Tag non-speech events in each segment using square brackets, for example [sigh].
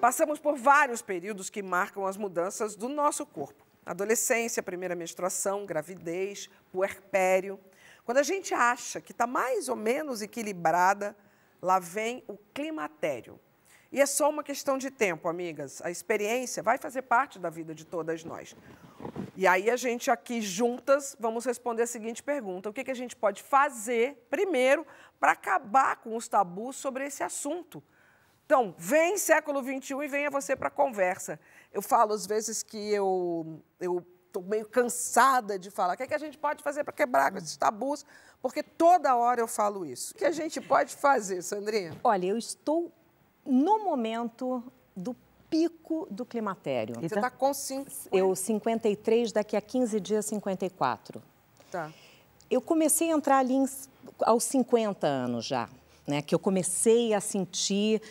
Passamos por vários períodos que marcam as mudanças do nosso corpo. Adolescência, primeira menstruação, gravidez, puerpério. Quando a gente acha que está mais ou menos equilibrada, lá vem o climatério. E é só uma questão de tempo, amigas. A experiência vai fazer parte da vida de todas nós. E aí a gente aqui juntas vamos responder a seguinte pergunta: o que, que a gente pode fazer primeiro para acabar com os tabus sobre esse assunto? Então, vem século XXI e venha você para a conversa. Eu falo às vezes que eu estou meio cansada de falar. O que, é que a gente pode fazer para quebrar esses tabus? Porque toda hora eu falo isso. O que a gente pode fazer, Sandrinha? Olha, eu estou no momento do pico do climatério. você está com 50... Eu, 53, daqui a 15 dias, 54. Tá. Eu comecei a entrar ali em, aos 50 anos já, né? Que eu comecei a sentir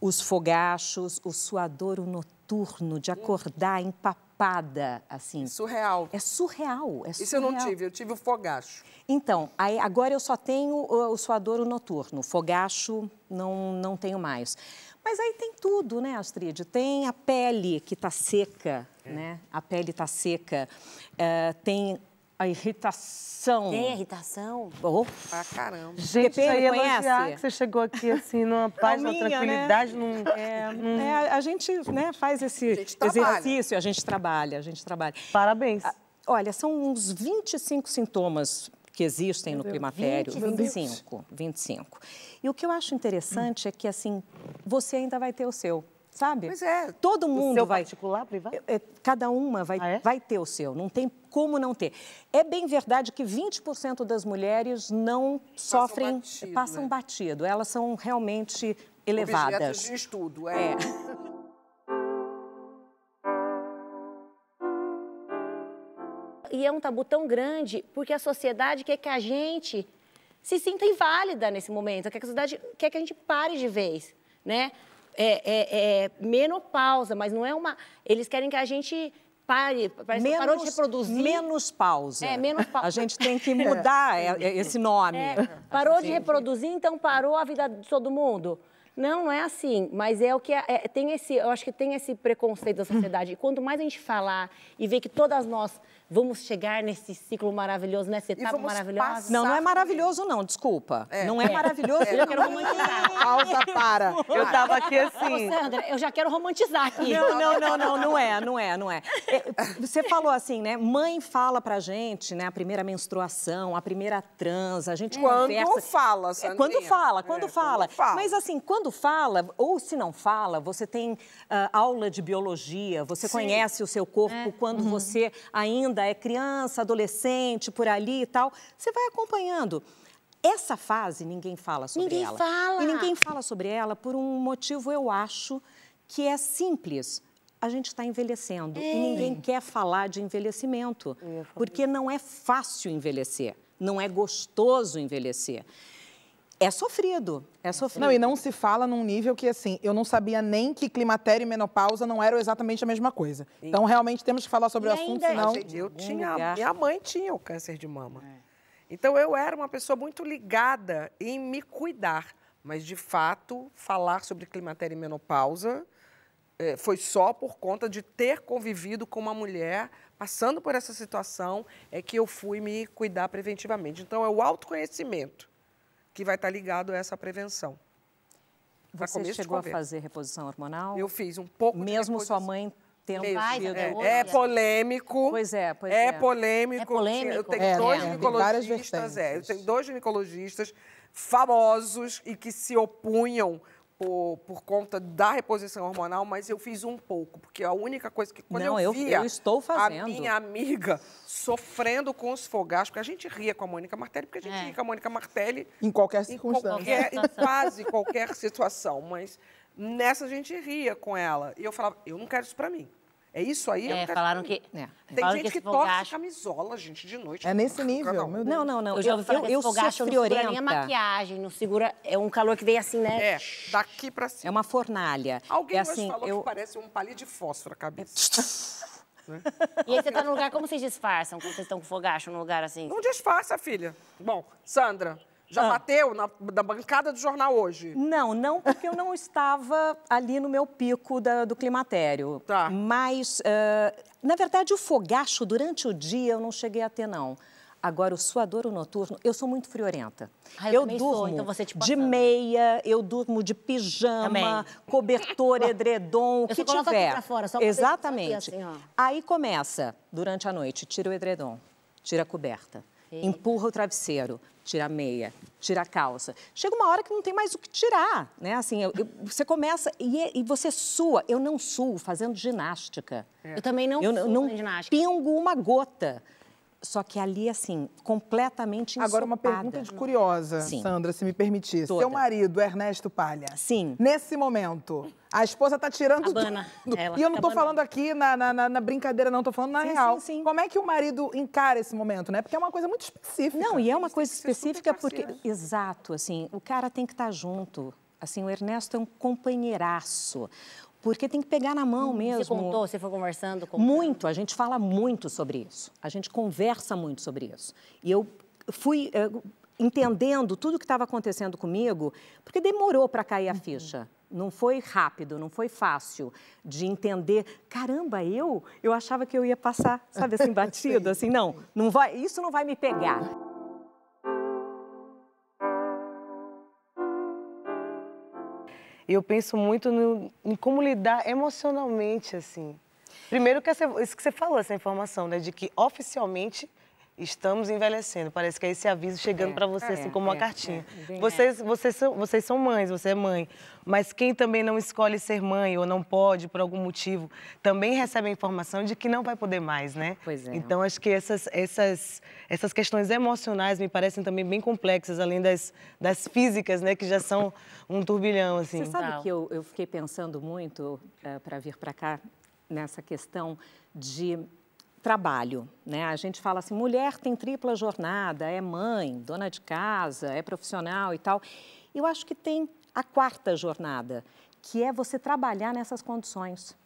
os fogachos, o suadouro noturno de acordar empapada, assim. É surreal. É surreal, é surreal. Isso eu não tive, eu tive o fogacho. Então, aí, agora eu só tenho o, o suadouro noturno, fogacho não, não tenho mais. Mas aí tem tudo, né, Astrid? Tem a pele que está seca, é. né? A pele está seca. Uh, tem a irritação. Tem irritação? Oh. Pra caramba. Gente, Porque eu é elogiar que você chegou aqui assim, numa [laughs] paz, numa né? tranquilidade. Né? Num, [laughs] é, num... É, a gente né, faz esse a exercício, a gente trabalha, a gente trabalha. Parabéns. Ah, olha, são uns 25 sintomas que existem Meu no Deus. climatério. 20, 25, 25. E o que eu acho interessante hum. é que, assim, você ainda vai ter o seu sabe? Pois é. Todo mundo o seu vai. particular, privado? É, cada uma vai, ah, é? vai ter o seu, não tem como não ter. É bem verdade que 20% das mulheres não passam sofrem, batido, passam né? batido, elas são realmente elevadas. Objetos de estudo, é. é. E é um tabu tão grande porque a sociedade quer que a gente se sinta inválida nesse momento, quer que a sociedade quer que a gente pare de vez, né? É, é, é, menopausa, mas não é uma. Eles querem que a gente pare, menos, parou de reproduzir. Menos pausa. É, menos pausa. A gente tem que mudar [laughs] é. É, esse nome. [laughs] parou de reproduzir, então parou a vida de todo mundo. Não, não é assim, mas é o que é, é, tem esse, eu acho que tem esse preconceito da sociedade. E quanto mais a gente falar e ver que todas nós Vamos chegar nesse ciclo maravilhoso, nessa etapa maravilhosa? Passar... Não, não é maravilhoso, não, desculpa. É. Não é, é. maravilhoso. Eu já quero romantizar. [laughs] Pausa, para. Eu tava aqui assim. Ô, Sandra, eu já quero romantizar aqui. Não, não, não, não, não é, não é, não é. é você falou assim, né? Mãe fala pra gente, né? A primeira menstruação, a primeira trans, a gente quando conversa. Fala, é, Sandrinha. Quando fala, quando é, fala. Quando fala. Mas assim, quando fala, ou se não fala, você tem uh, aula de biologia, você Sim. conhece o seu corpo é. quando uhum. você ainda ainda é criança, adolescente, por ali e tal, você vai acompanhando. Essa fase ninguém fala sobre ninguém ela. Fala. E ninguém fala sobre ela por um motivo, eu acho, que é simples. A gente está envelhecendo e é. ninguém quer falar de envelhecimento, porque não é fácil envelhecer, não é gostoso envelhecer. É sofrido, é sofrido. Não, e não se fala num nível que, assim, eu não sabia nem que climatério e menopausa não eram exatamente a mesma coisa. Então, realmente, temos que falar sobre e o assunto, senão... eu tinha, minha mãe tinha o câncer de mama. É. Então, eu era uma pessoa muito ligada em me cuidar. Mas, de fato, falar sobre climatério e menopausa é, foi só por conta de ter convivido com uma mulher passando por essa situação é que eu fui me cuidar preventivamente. Então, é o autoconhecimento que vai estar ligado a essa prevenção. Você chegou a fazer reposição hormonal? Eu fiz um pouco Mesmo de sua mãe tendo Mesmo, Ai, é, é, polêmico. Pois é, pois é. É polêmico. É polêmico. Eu tenho é, dois ginecologistas, é, eu tenho dois ginecologistas famosos e que se opunham por, por conta da reposição hormonal, mas eu fiz um pouco, porque a única coisa que quando Não, eu via eu estou fazendo. a minha amiga sofrendo com os fogachos, porque a gente ria com a Mônica Martelli, porque a gente é. ria com a Mônica Martelli em qualquer circunstância, em, qualquer, em quase qualquer situação, mas nessa a gente ria com ela. E eu falava, eu não quero isso para mim. É isso aí? É, é falaram que... É. Tem falaram gente que, que torce camisola, gente, de noite. É nesse nível, meu Deus. Não, não, não. Eu já ouvi falar eu, que eu fogacho não segura nem a maquiagem, não segura... É um calor que vem assim, né? É, daqui pra cima. É uma fornalha. Alguém é assim, falou eu... que parece um palito de fósforo a cabeça. É... [laughs] Né? E aí você tá num lugar, como vocês disfarçam quando vocês estão com fogacho num lugar assim? Não disfarça, filha. Bom, Sandra, já ah. bateu na, na, bancada do jornal hoje? Não, não, porque eu não [laughs] estava ali no meu pico da, do climatério. Tá. Mas, uh, na verdade, o fogacho durante o dia eu não cheguei a ter, não. Agora, o suadouro noturno, eu sou muito friorenta. Ah, eu, eu durmo sou, então você, é tipo de meia, eu durmo de pijama, também. cobertor, [laughs] edredom, o que tiver. Pra fora, só Exatamente. Assim, Aí começa, durante a noite, tira o edredom, tira a coberta, empurra o travesseiro, tira a meia, tira a calça. Chega uma hora que não tem mais o que tirar, né? Assim, eu, eu, você começa e, é, e, você sua. Eu não suo fazendo ginástica. É. Eu também não eu, suo não, não pingo uma gota. Só que ali, assim, completamente ensopada. Agora, uma pergunta de curiosa, Sim. Sandra, se me permitisse. Toda. Seu marido, Ernesto Palha. Sim. Nesse momento, a esposa tá tirando Abana, tudo. Ela, e eu não tô falando aqui na, na, na, brincadeira, não, tô falando na sim, real. Sim, sim. Como é que o marido encara esse momento, né? Porque é uma coisa muito específica. Não, e é uma Eles coisa é específica porque. Exato, assim, o cara tem que estar tá junto. Assim, o Ernesto é um companheiraço. Porque tem que pegar na mão hum, mesmo. Você contou, você foi conversando com. Muito, a gente fala muito sobre isso. A gente conversa muito sobre isso. E eu fui é, entendendo tudo o que estava acontecendo comigo, porque demorou para cair a uhum. ficha. Não foi rápido, não foi fácil de entender. Caramba, eu, eu achava que eu ia passar, sabe assim, [laughs] batido, assim, não, não vai, isso não vai me pegar. eu penso muito no, em como lidar emocionalmente, assim. Primeiro, que essa, isso que você falou, essa informação, né? De que oficialmente estamos envelhecendo. Parece que é esse aviso chegando é, para você, assim, é, assim, como uma é, cartinha. É, vocês, vocês, são, vocês são mães, você é mãe. Mas quem também não escolhe ser mãe ou não pode, por algum motivo, também recebe a informação de que não vai poder mais, né? Pois é. Então, acho que essas, essas, essas questões emocionais me parecem também bem complexas, além das, das físicas, né? Que já são um turbilhão, assim. Você sabe que eu, eu fiquei pensando muito uh, eh, para vir para cá nessa questão de trabalho. Né? A gente fala assim, mulher tem tripla jornada, é mãe, dona de casa, é profissional e tal. Eu acho que tem a quarta jornada, que é você trabalhar nessas condições.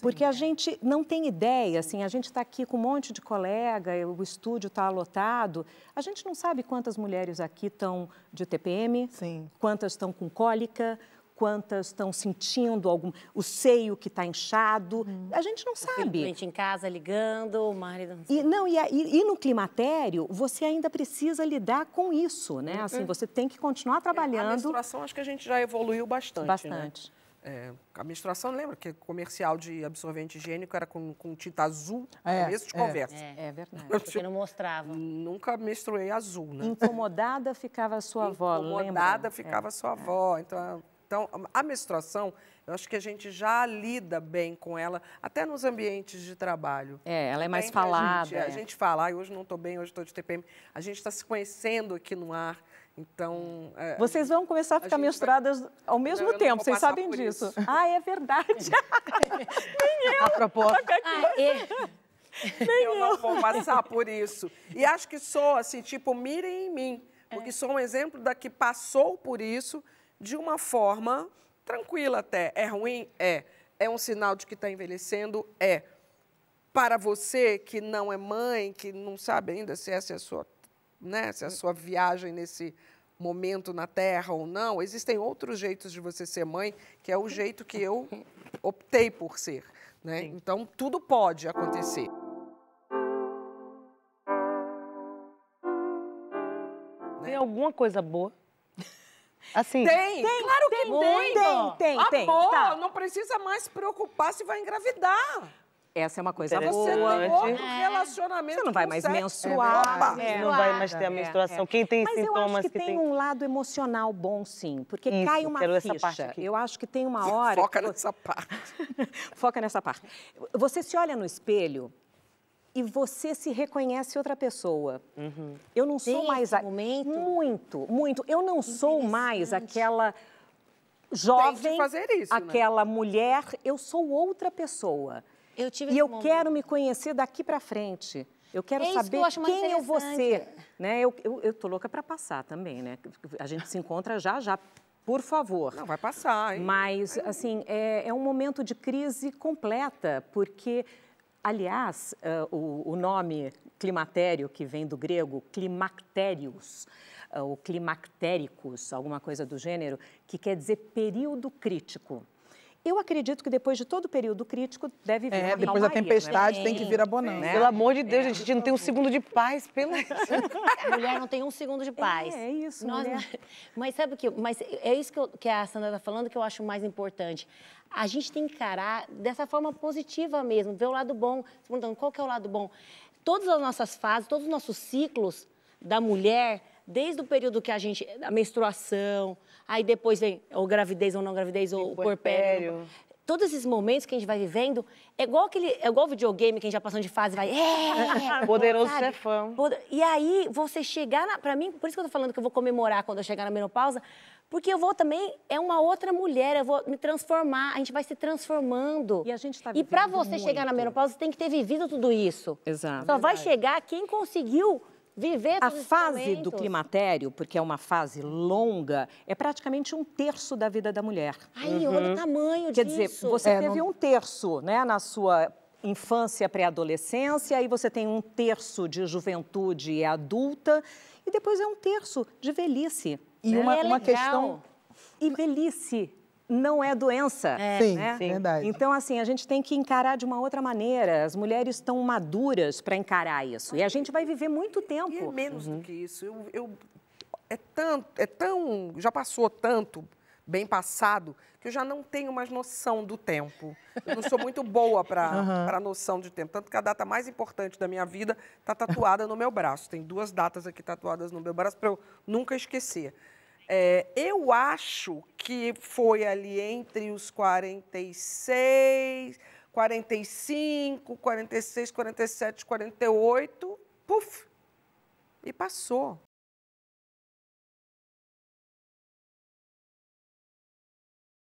Porque a gente não tem ideia, assim, a gente está aqui com um monte de colega, o estúdio está lotado, a gente não sabe quantas mulheres aqui estão de TPM, Sim. quantas estão com cólica, quantas estão sentindo algum, o seio que está inchado. Hum. A gente não sabe. A gente em casa ligando, o marido. Não e, não, e, e, e no climatério, você ainda precisa lidar com isso, né? Uhum. Assim, você tem que continuar é, trabalhando. A menstruação, acho que a gente já evoluiu bastante. Né? Bastante. Né? É, a menstruação, lembra que comercial de absorvente higiênico era com, com tinta azul? É, começo de é, conversa. É, é verdade, porque não mostrava. Nunca menstruei azul, né? Incomodada ficava a sua avó, Incomodada ficava a sua é. avó. Então, então, a menstruação, eu acho que a gente já lida bem com ela, até nos ambientes de trabalho. É, ela é mais é. bem, falada. A gente, é. a gente fala, ah, hoje não estou bem, hoje estou de TPM. A gente está se conhecendo aqui no ar. Então. É, vocês vão começar a ficar a menstruadas vai... ao mesmo não, tempo, vocês sabem disso. Isso. Ah, é verdade. [laughs] Nem eu. A propósito. Ah, é. Nem eu, eu não vou passar por isso. E acho que sou assim, tipo, mirem em mim porque é. sou um exemplo da que passou por isso de uma forma tranquila até. É ruim? É. É um sinal de que está envelhecendo? É. Para você que não é mãe, que não sabe ainda se essa é a sua, né, se é a sua viagem nesse momento na Terra ou não, existem outros jeitos de você ser mãe, que é o jeito que eu [laughs] optei por ser. Né? Então, tudo pode acontecer. Tem alguma coisa boa Assim. Tem, tem claro que tem. Tem, tem, tem. Amor, tem, tá, tá. não precisa mais se preocupar se vai engravidar. Essa é uma coisa boa. Você tem outro relacionamento. Você não vai mais menstruar. É, é, não vai mais é. ter a é. menstruação. É, Quem tem Mas sintomas eu acho que, que tem, tem, um lado emocional bom, sim. Porque Isso, cai uma quero ficha. Essa parte aqui. Eu acho que tem uma hora. [laughs] Foca que... nessa parte. [laughs] Foca nessa parte. Você se olha no espelho e você se reconhece outra pessoa. Uhum. Eu não sou Tem mais a... momento muito, muito. Eu não sou mais aquela jovem, isso, né? aquela né? mulher. Eu sou outra pessoa. Eu tive e eu momento. quero me conhecer daqui para frente. Eu quero é saber que eu quem eu vou ser. Né? Eu, eu, eu tô louca para passar também, né? A gente se encontra já, já. Por favor. Não, vai passar, hein? Mas, assim, é, é um momento de crise completa, porque Aliás, uh, o, o, nome climatério, que vem do grego climactérios, uh, eh, ou climactéricos, alguma coisa do gênero, que quer dizer período crítico. Eu acredito que depois de todo o período crítico deve vir. É, depois da tempestade né? tem que vir a bonança. Pelo amor de Deus, é. gente, a gente não tem um segundo de paz, pelo [laughs] Mulher não tem um segundo de paz. É, é isso, Nós, [laughs] Mas sabe o que? Mas é isso que, eu, que a Sandra está falando que eu acho mais importante. A gente tem que encarar dessa forma positiva mesmo, ver o lado bom. Se tá perguntando qual que é o lado bom. Todas as nossas fases, todos os nossos ciclos da mulher desde o período que a gente. a menstruação, aí depois vem ou gravidez ou não gravidez, ou porpério. Todos esses momentos que a gente vai vivendo, é igual aquele, é igual videogame que a gente já passou de fase, vai. É, é, é, é" [laughs] Poderoso sabe? chefão. E aí você chegar na, pra mim, por isso que eu tô falando que eu vou comemorar quando eu chegar na menopausa, porque eu vou também é uma outra mulher, eu vou me transformar, a gente vai se transformando. E a gente tá E para você muito. chegar na menopausa, você tem que ter vivido tudo isso. Exato. Só vai chegar quem conseguiu viver A fase do climatério, porque é uma fase longa, é praticamente um terço da vida da mulher. Aí, uhum. olha o uhum. tamanho Quer disso. Quer dizer, você é, teve não... um terço, né, na sua infância, pré-adolescência, aí você tem um terço de juventude e adulta, e depois é um terço de velhice. E né? uma, é uma questão... E velhice não é doença. É. Sim, né? sim, verdade. Então, assim, a gente tem que encarar de uma outra maneira. As mulheres estão maduras para encarar isso. E a gente vai viver muito tempo. E é menos uhum. do que isso. Eu, eu, é, tanto, é tão. Já passou tanto bem passado que eu já não tenho mais noção do tempo. Eu não sou muito boa para uhum. [laughs] noção de tempo. Tanto que a data mais importante da minha vida está tatuada no meu braço. Tem duas datas aqui tatuadas no meu braço para eu nunca esquecer. É, eu acho que foi ali entre os 46, 45, 46, 47, 48, puf, e passou.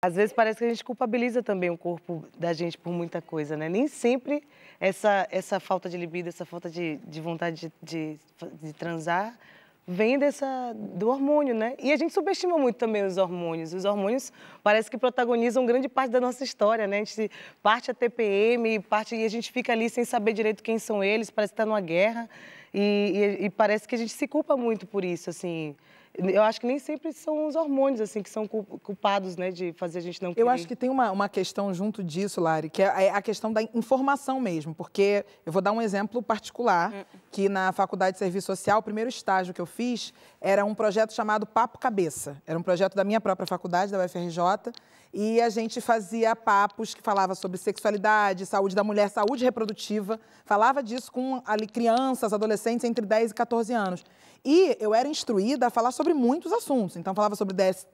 Às vezes parece que a gente culpabiliza também o corpo da gente por muita coisa, né? Nem sempre essa, essa falta de libido, essa falta de, de vontade de, de, de transar vem dessa, do hormônio, né? E a gente subestima muito também os hormônios. Os hormônios parece que protagonizam grande parte da nossa história, né? A gente parte a TPM, parte e a gente fica ali sem saber direito quem são eles, parece estar tá numa guerra. E, e, e parece que a gente se culpa muito por isso, assim eu acho que nem sempre são os hormônios assim que são culpados, né, de fazer a gente não. Querer. Eu acho que tem uma, uma questão junto disso, Lari, que é, é a questão da informação mesmo, porque eu vou dar um exemplo particular hum. que na faculdade de serviço social, o primeiro estágio que eu fiz era um projeto chamado Papo Cabeça. Era um projeto da minha própria faculdade, da UFRJ, e a gente fazia papos que falava sobre sexualidade, saúde da mulher, saúde reprodutiva, falava disso com ali crianças, adolescentes entre 10 e 14 anos. E eu era instruída a falar sobre muitos assuntos. Então, falava sobre DST,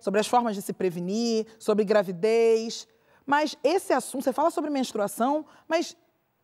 sobre as formas de se prevenir, sobre gravidez. Mas esse assunto, você fala sobre menstruação, mas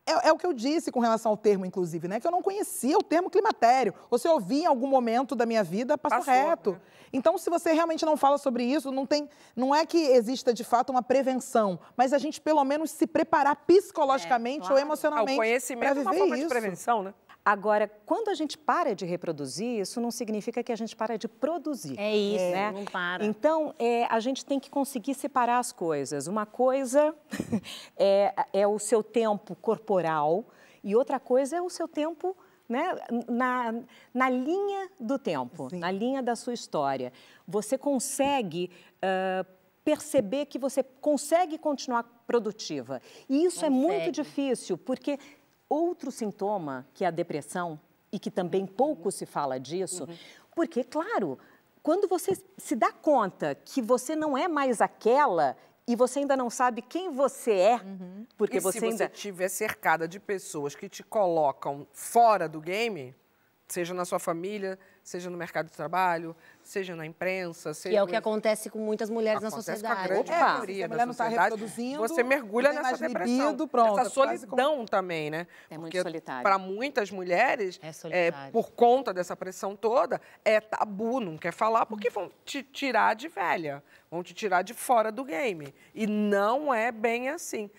é, é, o que eu disse com relação ao termo, inclusive, né? Que eu não conhecia o termo climatério. Ou se eu ouvi em algum momento da minha vida, passou, passou reto. Né? Então, se você realmente não fala sobre isso, não tem. Não é que exista de fato uma prevenção, mas a gente pelo menos se preparar psicologicamente é, claro. ou emocionalmente. Ah, o conhecimento é uma forma isso. de prevenção, né? Agora, quando a gente para de reproduzir, isso não significa que a gente para de produzir. É isso, né? não para. Então, é, a gente tem que conseguir separar as coisas. Uma coisa [laughs] é, é o seu tempo corporal e outra coisa é o seu tempo né, na, na linha do tempo, Sim. na linha da sua história. Você consegue uh, perceber que você consegue continuar produtiva. E isso consegue. é muito difícil, porque outro sintoma, que é a depressão, e que também uhum. pouco se fala disso, uhum. porque, claro, quando você se dá conta que você não é mais aquela e você ainda não sabe quem você é, uhum. porque e você se ainda. Se você estiver cercada de pessoas que te colocam fora do game, seja na sua família, seja no mercado de trabalho, seja na imprensa. Seja que é o que acontece com muitas mulheres acontece na sociedade. Com a grande maioria a da tá sociedade, tá você mergulha nessa depressão, libido, pronto, nessa solidão como... também, né? É muito Porque solitário. Para muitas mulheres, é é, por conta dessa pressão toda, é tabu, não quer falar porque vão te tirar de velha, vão te tirar de fora do game. E não é bem assim.